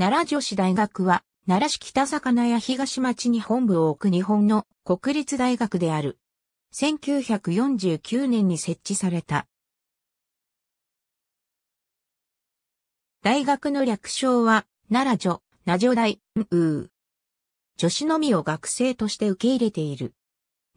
奈良女子大学は、奈良市北魚屋東町に本部を置く日本の国立大学である。1949年に設置された。大学の略称は、奈良女、奈女大、うう。女子のみを学生として受け入れている。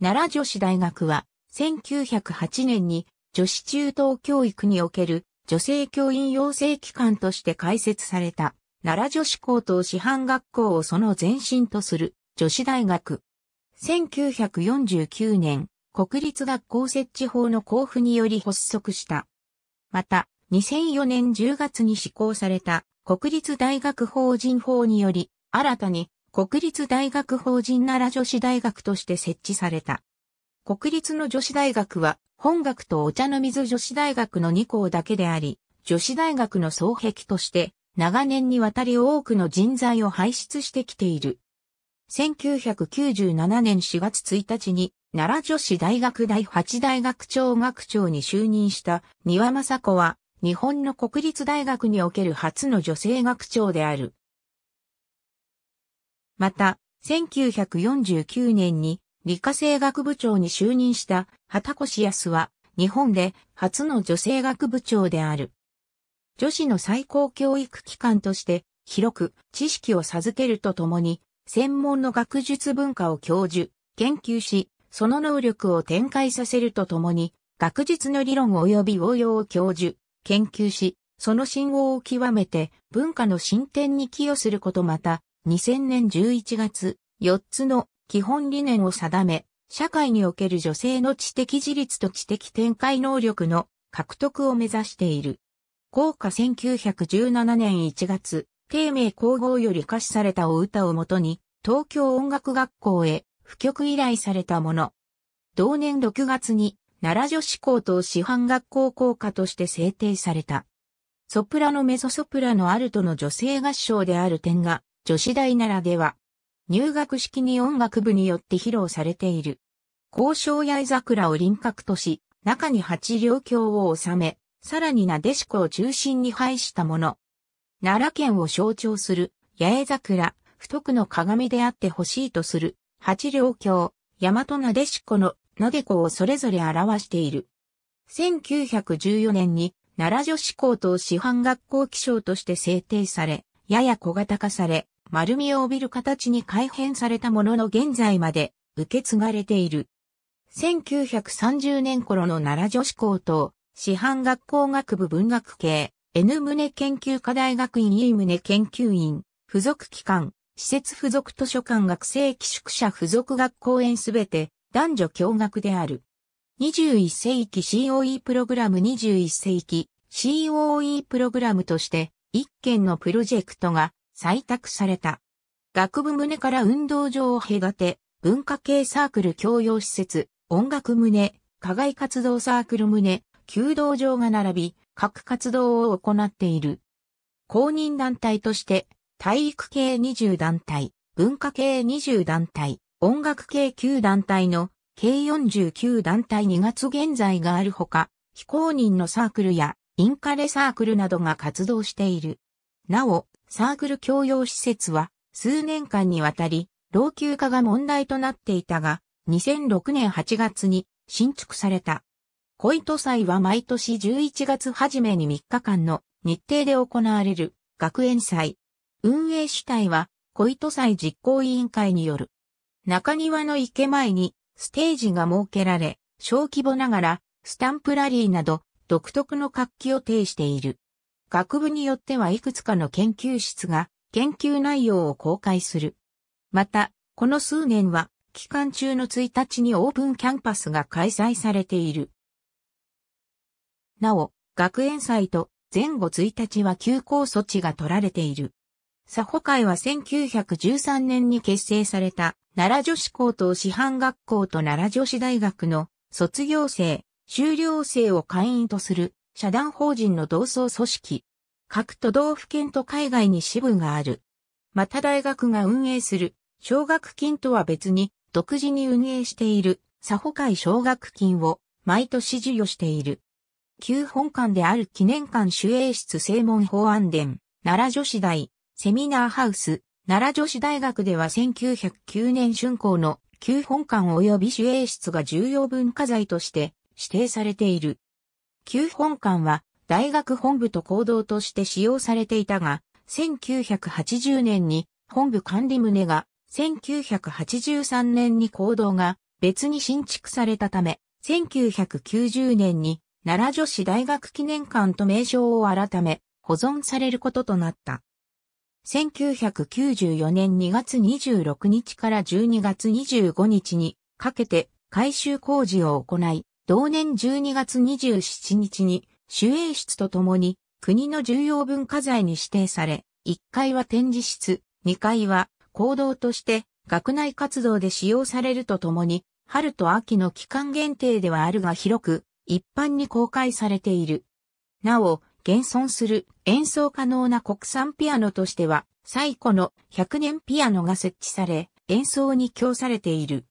奈良女子大学は、1908年に女子中等教育における女性教員養成機関として開設された。奈良女子高等師範学校をその前身とする女子大学。1949年、国立学校設置法の交付により発足した。また、2004年10月に施行された国立大学法人法により、新たに国立大学法人奈良女子大学として設置された。国立の女子大学は、本学とお茶の水女子大学の2校だけであり、女子大学の双壁として、長年にわたり多くの人材を輩出してきている。1997年4月1日に奈良女子大学第8大学長学長に就任した庭正雅子は日本の国立大学における初の女性学長である。また、1949年に理科生学部長に就任した畑越康は日本で初の女性学部長である。女子の最高教育機関として広く知識を授けるとともに、専門の学術文化を教授、研究し、その能力を展開させるとともに、学術の理論及び応用を教授、研究し、その信号を極めて文化の進展に寄与することまた、2000年11月、4つの基本理念を定め、社会における女性の知的自立と知的展開能力の獲得を目指している。高歌1917年1月、帝名皇后より歌詞されたお歌をもとに、東京音楽学校へ、布局依頼されたもの。同年6月に、奈良女子高等師範学校校歌として制定された。ソプラノメソソプラノアルトの女性合唱である点が、女子大ならでは、入学式に音楽部によって披露されている。交渉や桜を輪郭とし、中に八両鏡を収め、さらになでしこを中心に配したもの。奈良県を象徴する八重桜、太くの鏡であってほしいとする八両鏡、大和なでしこのなでこをそれぞれ表している。1914年に奈良女子高等師範学校記章として制定され、やや小型化され、丸みを帯びる形に改変されたものの現在まで受け継がれている。1930年頃の奈良女子高等師範学校学部文学系、N 棟研究科大学院 E 棟研究員、付属機関、施設付属図書館学生寄宿舎付属学校園すべて、男女共学である。21世紀 COE プログラム21世紀 COE プログラムとして、1件のプロジェクトが採択された。学部胸から運動場を隔て、文化系サークル教養施設、音楽胸、課外活動サークル胸、弓道場が並び、各活動を行っている。公認団体として、体育系20団体、文化系20団体、音楽系9団体の計49団体2月現在があるほか、非公認のサークルやインカレサークルなどが活動している。なお、サークル教養施設は数年間にわたり老朽化が問題となっていたが、2006年8月に新築された。恋都祭は毎年11月初めに3日間の日程で行われる学園祭。運営主体は恋都祭実行委員会による。中庭の池前にステージが設けられ、小規模ながらスタンプラリーなど独特の活気を呈している。学部によってはいくつかの研究室が研究内容を公開する。また、この数年は期間中の1日にオープンキャンパスが開催されている。なお、学園祭と前後1日は休校措置が取られている。サ保会は1913年に結成された奈良女子高等師範学校と奈良女子大学の卒業生、修了生を会員とする社団法人の同窓組織。各都道府県と海外に支部がある。また大学が運営する奨学金とは別に独自に運営しているサ保会奨学金を毎年授与している。旧本館である記念館主営室正門法案殿、奈良女子大、セミナーハウス、奈良女子大学では1909年春校の旧本館及び主営室が重要文化財として指定されている。旧本館は大学本部と行動として使用されていたが、1980年に本部管理棟が、1983年に行動が別に新築されたため、1990年に奈良女子大学記念館と名称を改め、保存されることとなった。1994年2月26日から12月25日にかけて改修工事を行い、同年12月27日に主営室とともに国の重要文化財に指定され、1階は展示室、2階は行動として学内活動で使用されるとともに、春と秋の期間限定ではあるが広く一般に公開されている。なお、現存する演奏可能な国産ピアノとしては、最古の100年ピアノが設置され、演奏に供されている。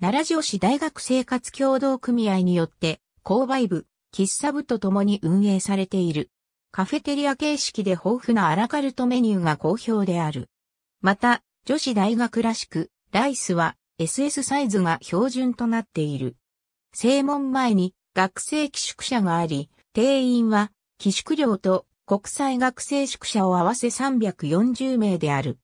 奈良城市大学生活協同組合によって、購買部、喫茶部と共に運営されている。カフェテリア形式で豊富なアラカルトメニューが好評である。また、女子大学らしく、ライスは SS サイズが標準となっている。正門前に学生寄宿舎があり、定員は寄宿寮と国際学生宿舎を合わせ340名である。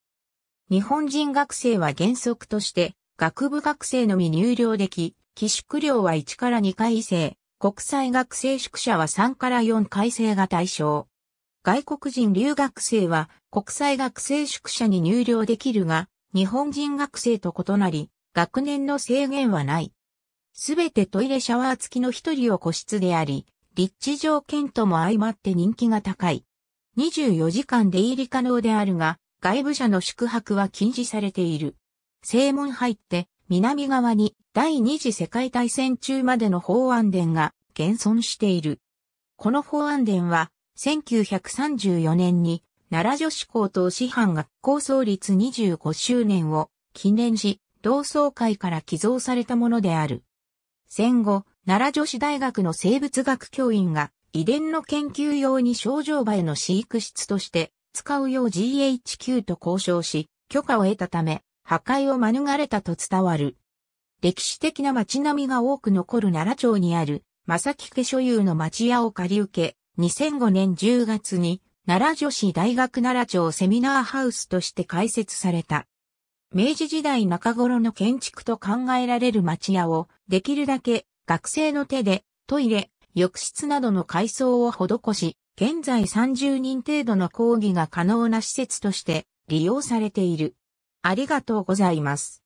日本人学生は原則として学部学生のみ入寮でき、寄宿寮は1から2回生、国際学生宿舎は3から4回生が対象。外国人留学生は国際学生宿舎に入寮できるが、日本人学生と異なり、学年の制限はない。すべてトイレシャワー付きの一人を個室であり、立地条件とも相まって人気が高い。24時間出入り可能であるが、外部者の宿泊は禁止されている。正門入って、南側に第二次世界大戦中までの法案殿が現存している。この法案殿は、1934年に奈良女子高等師範学校創立25周年を記念し、同窓会から寄贈されたものである。戦後、奈良女子大学の生物学教員が遺伝の研究用に症状場への飼育室として使うよう GHQ と交渉し、許可を得たため、破壊を免れたと伝わる。歴史的な街並みが多く残る奈良町にある、正木家所有の町屋を借り受け、2005年10月に、奈良女子大学奈良町セミナーハウスとして開設された。明治時代中頃の建築と考えられる町屋をできるだけ学生の手でトイレ、浴室などの改装を施し、現在30人程度の講義が可能な施設として利用されている。ありがとうございます。